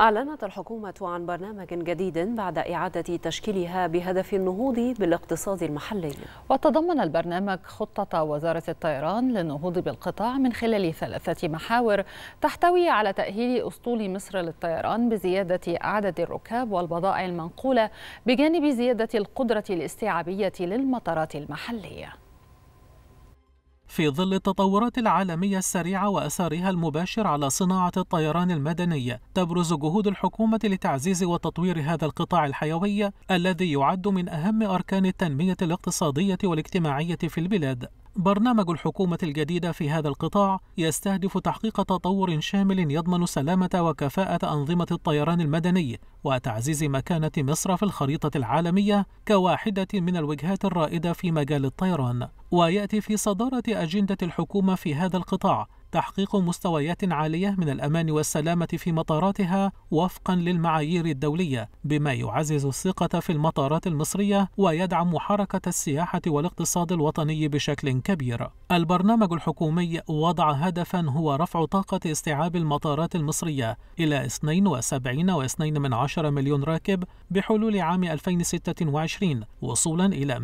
أعلنت الحكومة عن برنامج جديد بعد إعادة تشكيلها بهدف النهوض بالاقتصاد المحلي وتضمن البرنامج خطة وزارة الطيران للنهوض بالقطاع من خلال ثلاثة محاور تحتوي على تأهيل أسطول مصر للطيران بزيادة عدد الركاب والبضائع المنقولة بجانب زيادة القدرة الاستيعابية للمطارات المحلية في ظل التطورات العالمية السريعة وأثارها المباشر على صناعة الطيران المدني تبرز جهود الحكومة لتعزيز وتطوير هذا القطاع الحيوي الذي يعد من أهم أركان التنمية الاقتصادية والاجتماعية في البلاد برنامج الحكومة الجديدة في هذا القطاع يستهدف تحقيق تطور شامل يضمن سلامة وكفاءة أنظمة الطيران المدني وتعزيز مكانة مصر في الخريطة العالمية كواحدة من الوجهات الرائدة في مجال الطيران. ويأتي في صدارة أجندة الحكومة في هذا القطاع تحقيق مستويات عالية من الأمان والسلامة في مطاراتها وفقا للمعايير الدولية بما يعزز الثقة في المطارات المصرية ويدعم حركة السياحة والاقتصاد الوطني بشكل كبير البرنامج الحكومي وضع هدفا هو رفع طاقة استيعاب المطارات المصرية إلى 72.2 مليون راكب بحلول عام 2026 وصولا إلى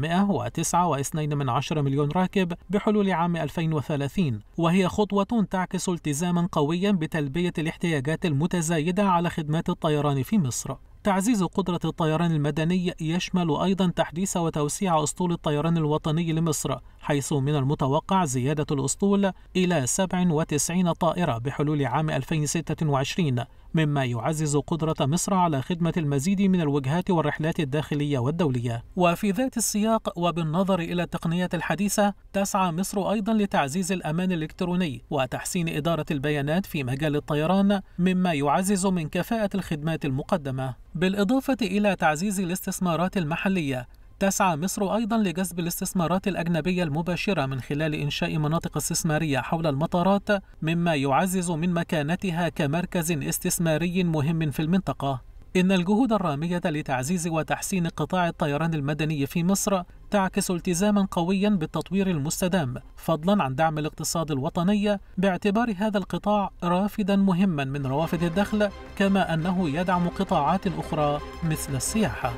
109.2 مليون راكب بحلول عام 2030 وهي خطوة تعكس التزاما قويا بتلبية الاحتياجات المتزايدة على خدمات الطيران في مصر تعزيز قدرة الطيران المدني يشمل أيضا تحديث وتوسيع أسطول الطيران الوطني لمصر حيث من المتوقع زيادة الأسطول إلى 97 طائرة بحلول عام 2026 مما يعزز قدرة مصر على خدمة المزيد من الوجهات والرحلات الداخلية والدولية. وفي ذات السياق وبالنظر إلى التقنيات الحديثة، تسعى مصر أيضا لتعزيز الأمان الإلكتروني وتحسين إدارة البيانات في مجال الطيران، مما يعزز من كفاءة الخدمات المقدمة. بالإضافة إلى تعزيز الاستثمارات المحلية تسعى مصر أيضا لجذب الاستثمارات الأجنبية المباشرة من خلال إنشاء مناطق استثمارية حول المطارات مما يعزز من مكانتها كمركز استثماري مهم في المنطقة إن الجهود الرامية لتعزيز وتحسين قطاع الطيران المدني في مصر تعكس التزاما قويا بالتطوير المستدام فضلا عن دعم الاقتصاد الوطني باعتبار هذا القطاع رافدا مهما من روافد الدخل كما أنه يدعم قطاعات أخرى مثل السياحة